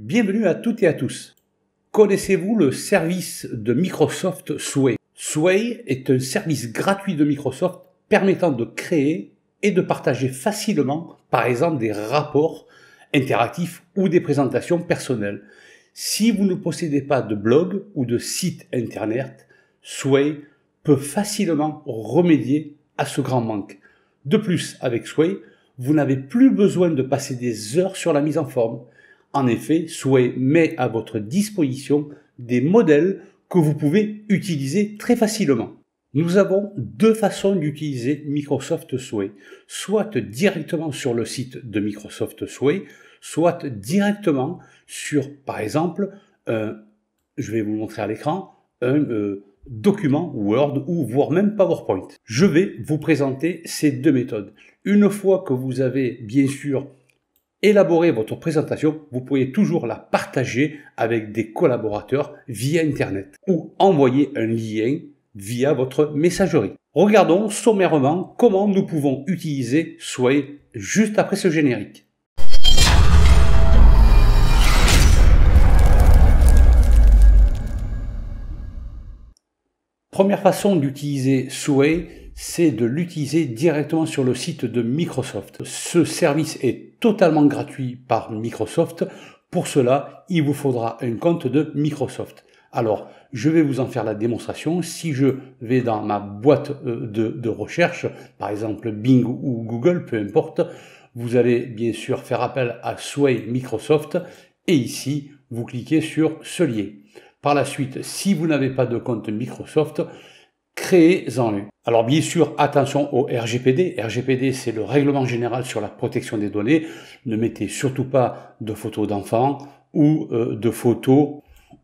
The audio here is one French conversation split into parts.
Bienvenue à toutes et à tous. Connaissez-vous le service de Microsoft Sway Sway est un service gratuit de Microsoft permettant de créer et de partager facilement, par exemple, des rapports interactifs ou des présentations personnelles. Si vous ne possédez pas de blog ou de site internet, Sway peut facilement remédier à ce grand manque. De plus, avec Sway, vous n'avez plus besoin de passer des heures sur la mise en forme en effet, Sway met à votre disposition des modèles que vous pouvez utiliser très facilement. Nous avons deux façons d'utiliser Microsoft Sway, soit directement sur le site de Microsoft Sway, soit directement sur, par exemple, je vais vous montrer à l'écran, un euh, document Word ou voire même PowerPoint. Je vais vous présenter ces deux méthodes. Une fois que vous avez bien sûr élaborer votre présentation, vous pourriez toujours la partager avec des collaborateurs via Internet ou envoyer un lien via votre messagerie. Regardons sommairement comment nous pouvons utiliser Sway juste après ce générique. Première façon d'utiliser Sway, c'est de l'utiliser directement sur le site de Microsoft. Ce service est totalement gratuit par Microsoft. Pour cela, il vous faudra un compte de Microsoft. Alors, je vais vous en faire la démonstration. Si je vais dans ma boîte euh, de, recherche, par exemple Bing ou Google, peu importe, vous allez bien sûr faire appel à Sway Microsoft et ici, vous cliquez sur ce lien. Par la suite, si vous n'avez pas de compte Microsoft, créez-en une. Alors bien sûr, attention au RGPD. RGPD, c'est le règlement général sur la protection des données. Ne mettez surtout pas de photos d'enfants ou euh, de photos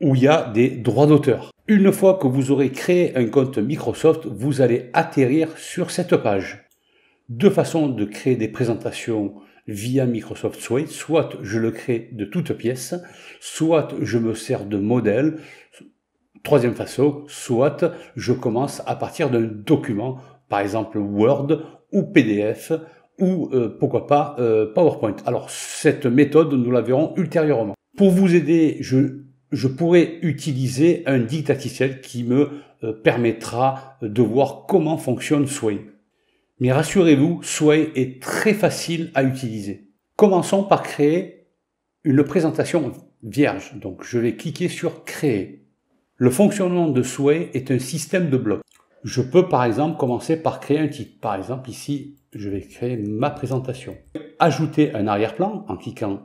où il y a des droits d'auteur. Une fois que vous aurez créé un compte Microsoft, vous allez atterrir sur cette page. Deux façons de créer des présentations via Microsoft Suite. Soit je le crée de toutes pièces, soit je me sers de modèle, Troisième façon, soit je commence à partir d'un document, par exemple Word ou PDF ou euh, pourquoi pas euh, PowerPoint. Alors cette méthode, nous la verrons ultérieurement. Pour vous aider, je, je pourrais utiliser un dictaticiel qui me euh, permettra de voir comment fonctionne Sway. Mais rassurez-vous, Sway est très facile à utiliser. Commençons par créer une présentation vierge. Donc je vais cliquer sur Créer. Le fonctionnement de Sway est un système de blocs. Je peux par exemple commencer par créer un titre. Par exemple ici, je vais créer ma présentation. Ajouter un arrière-plan en cliquant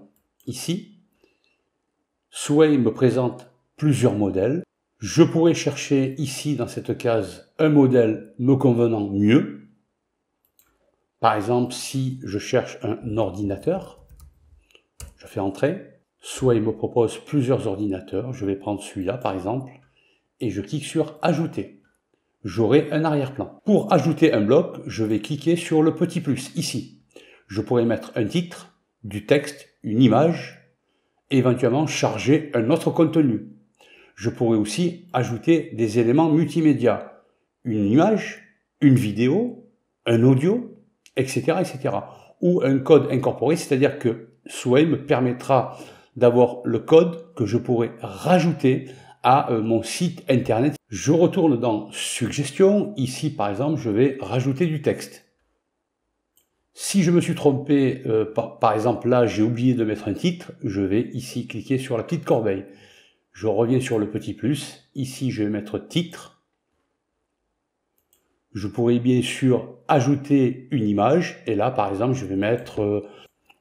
ici. Sway me présente plusieurs modèles. Je pourrais chercher ici dans cette case un modèle me convenant mieux. Par exemple, si je cherche un ordinateur, je fais entrer. Soit il me propose plusieurs ordinateurs, je vais prendre celui-là par exemple, et je clique sur Ajouter. J'aurai un arrière-plan. Pour ajouter un bloc, je vais cliquer sur le petit plus ici. Je pourrais mettre un titre, du texte, une image, et éventuellement charger un autre contenu. Je pourrais aussi ajouter des éléments multimédia, une image, une vidéo, un audio, etc., etc. Ou un code incorporé, c'est-à-dire que Sway me permettra d'avoir le code que je pourrais rajouter à euh, mon site internet. Je retourne dans suggestions. Ici, par exemple, je vais rajouter du texte. Si je me suis trompé, euh, par, exemple là, j'ai oublié de mettre un titre, je vais ici cliquer sur la petite corbeille. Je reviens sur le petit plus. Ici, je vais mettre titre. Je pourrais bien sûr ajouter une image. Et là, par exemple, je vais mettre euh,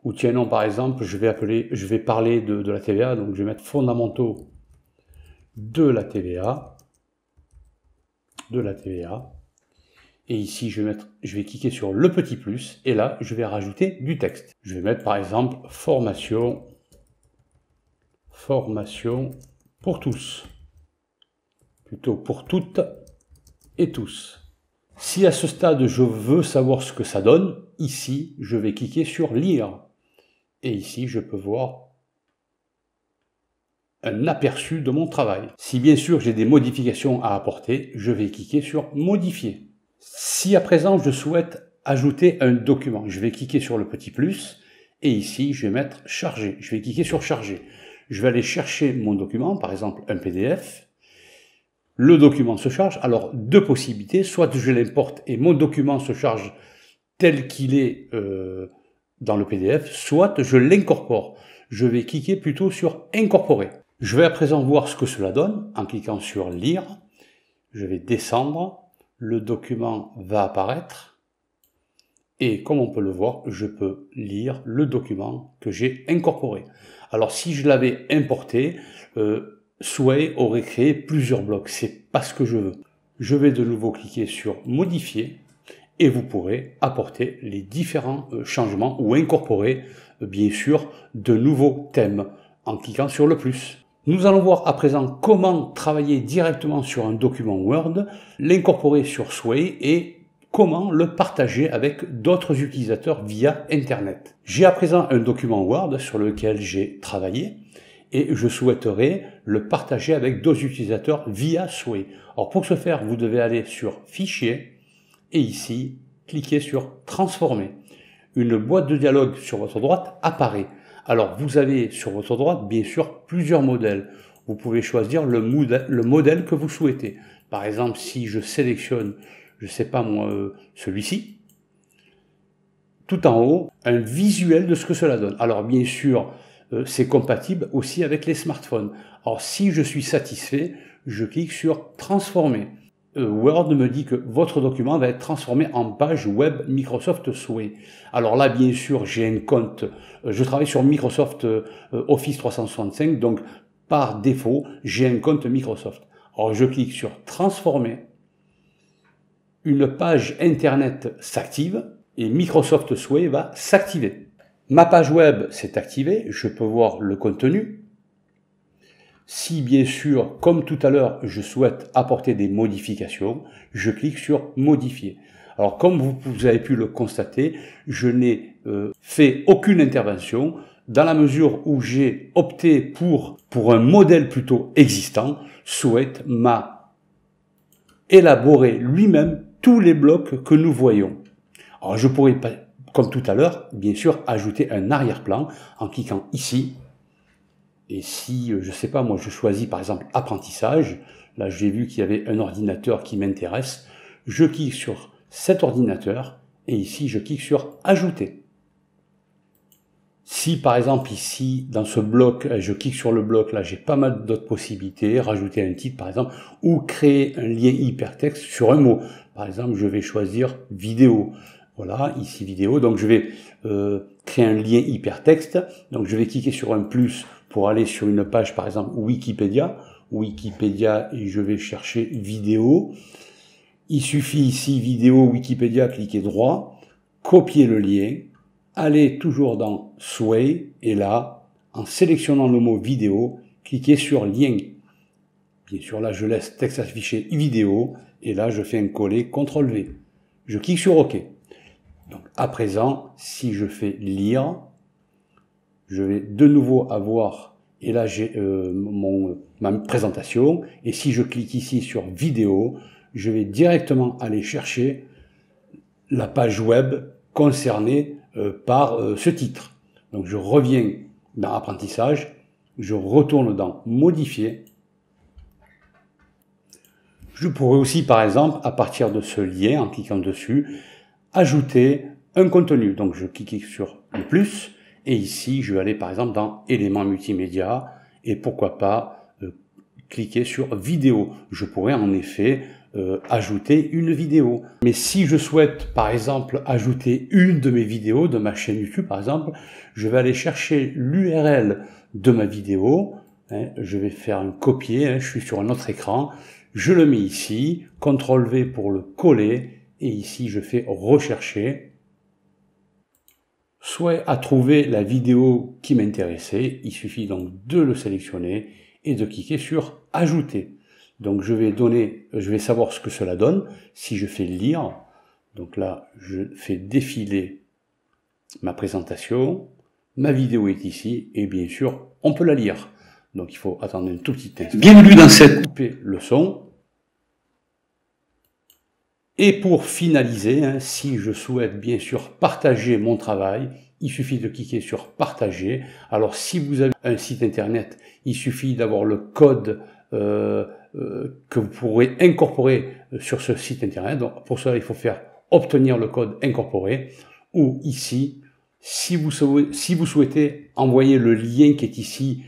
ou tiens, par exemple, je vais, appeler, je vais parler de, la TVA, donc je vais mettre fondamentaux de la TVA. De la TVA. Et ici, je vais, je vais cliquer sur le petit plus, et là, je vais rajouter du texte. Je vais mettre, par exemple, formation, formation pour tous. Plutôt pour toutes et tous. Si à ce stade, je veux savoir ce que ça donne, ici, je vais cliquer sur lire. Et ici, je peux voir un aperçu de mon travail. Si bien sûr j'ai des modifications à apporter, je vais cliquer sur Modifier. Si à présent je souhaite ajouter un document, je vais cliquer sur le petit plus et ici je vais mettre Charger. Je vais cliquer sur Charger. Je vais aller chercher mon document, par exemple un PDF. Le document se charge. Alors deux possibilités, soit je l'importe et mon document se charge tel qu'il est euh, dans le PDF, soit je l'incorpore. Je vais cliquer plutôt sur incorporer. Je vais à présent voir ce que cela donne en cliquant sur lire. Je vais descendre. Le document va apparaître. Et comme on peut le voir, je peux lire le document que j'ai incorporé. Alors si je l'avais importé, euh, Sway aurait créé plusieurs blocs. C'est pas ce que je veux. Je vais de nouveau cliquer sur modifier et vous pourrez apporter les différents euh, changements ou incorporer euh, bien sûr de nouveaux thèmes en cliquant sur le plus. Nous allons voir à présent comment travailler directement sur un document Word, l'incorporer sur Sway et comment le partager avec d'autres utilisateurs via Internet. J'ai à présent un document Word sur lequel j'ai travaillé et je souhaiterais le partager avec d'autres utilisateurs via Sway. Alors pour ce faire, vous devez aller sur Fichier, et ici, cliquez sur Transformer. Une boîte de dialogue sur votre droite apparaît. Alors vous avez sur votre droite bien sûr plusieurs modèles. Vous pouvez choisir le, modèle, le modèle que vous souhaitez. Par exemple, si je sélectionne, je ne sais pas moi, euh, celui-ci, tout en haut, un visuel de ce que cela donne. Alors bien sûr, euh, c'est compatible aussi avec les smartphones. Alors si je suis satisfait, je clique sur Transformer. Euh, Word me dit que votre document va être transformé en page web Microsoft Sway. Alors là, bien sûr, j'ai un compte. Euh, je travaille sur Microsoft euh, Office 365, donc par défaut, j'ai un compte Microsoft. Alors je clique sur Transformer. Une page Internet s'active et Microsoft Sway va s'activer. Ma page web s'est activée, je peux voir le contenu, si bien sûr, comme tout à l'heure, je souhaite apporter des modifications, je clique sur modifier. Alors comme vous, avez pu le constater, je n'ai euh, fait aucune intervention dans la mesure où j'ai opté pour, pour un modèle plutôt existant, souhaite m'a élaboré lui-même tous les blocs que nous voyons. Alors je pourrais, comme tout à l'heure, bien sûr, ajouter un arrière-plan en cliquant ici et si, euh, je sais pas, moi je choisis par exemple apprentissage, là j'ai vu qu'il y avait un ordinateur qui m'intéresse, je clique sur cet ordinateur et ici je clique sur ajouter. Si par exemple ici dans ce bloc, euh, je clique sur le bloc, là j'ai pas mal d'autres possibilités, rajouter un titre par exemple, ou créer un lien hypertexte sur un mot. Par exemple, je vais choisir vidéo. Voilà, ici vidéo. Donc je vais euh, créer un lien hypertexte. Donc je vais cliquer sur un plus pour aller sur une page, par exemple, Wikipédia. Wikipédia, et je vais chercher vidéo. Il suffit ici, vidéo, Wikipédia, cliquer droit, copier le lien, aller toujours dans Sway, et là, en sélectionnant le mot vidéo, cliquer sur lien. Bien sûr, là, je laisse texte affiché vidéo, et là, je fais un coller CTRL-V. Je clique sur OK. Donc, à présent, si je fais lire, je vais de nouveau avoir, et là j'ai euh, ma présentation, et si je clique ici sur vidéo, je vais directement aller chercher la page web concernée euh, par euh, ce titre. Donc je reviens dans apprentissage, je retourne dans modifier. Je pourrais aussi par exemple, à partir de ce lien, en cliquant dessus, ajouter un contenu. Donc je clique sur le plus, et ici, je vais aller par exemple dans éléments multimédia et pourquoi pas euh, cliquer sur vidéo. Je pourrais en effet euh, ajouter une vidéo. Mais si je souhaite par exemple ajouter une de mes vidéos de ma chaîne YouTube par exemple, je vais aller chercher l'URL de ma vidéo. Hein, je vais faire un copier, hein, je suis sur un autre écran. Je le mets ici, CTRL V pour le coller, et ici je fais rechercher, soit à trouver la vidéo qui m'intéressait. Il suffit donc de le sélectionner et de cliquer sur Ajouter. Donc je vais donner, je vais savoir ce que cela donne si je fais lire. Donc là, je fais défiler ma présentation. Ma vidéo est ici et bien sûr, on peut la lire. Donc il faut attendre une tout petit instant. Bienvenue dans cette coupée le son et pour finaliser, hein, si je souhaite bien sûr partager mon travail, il suffit de cliquer sur partager. Alors si vous avez un site internet, il suffit d'avoir le code euh, euh, que vous pourrez incorporer euh, sur ce site internet. Donc pour cela, il faut faire obtenir le code incorporé ou ici, si vous, souhaitez, envoyer le lien qui est ici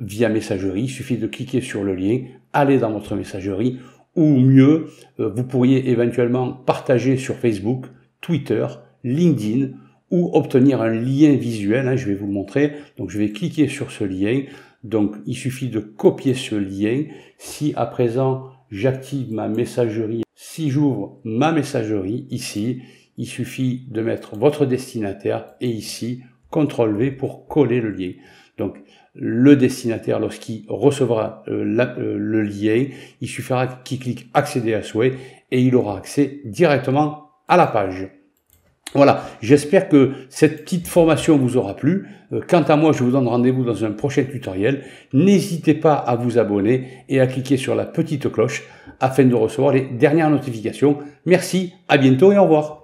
via messagerie, il suffit de cliquer sur le lien, aller dans votre messagerie ou mieux, euh, vous pourriez éventuellement partager sur Facebook, Twitter, LinkedIn ou obtenir un lien visuel. Hein, je vais vous montrer. Donc je vais cliquer sur ce lien. Donc il suffit de copier ce lien. Si à présent j'active ma messagerie, si j'ouvre ma messagerie ici, il suffit de mettre votre destinataire et ici CTRL V pour coller le lien. Donc le destinataire, lorsqu'il recevra euh, euh, le lien, il suffira qu'il clique accéder à souhait et il aura accès directement à la page. Voilà, j'espère que cette petite formation vous aura plu. Euh, quant à moi, je vous donne rendez-vous dans un prochain tutoriel. N'hésitez pas à vous abonner et à cliquer sur la petite cloche afin de recevoir les dernières notifications. Merci, à bientôt et au revoir.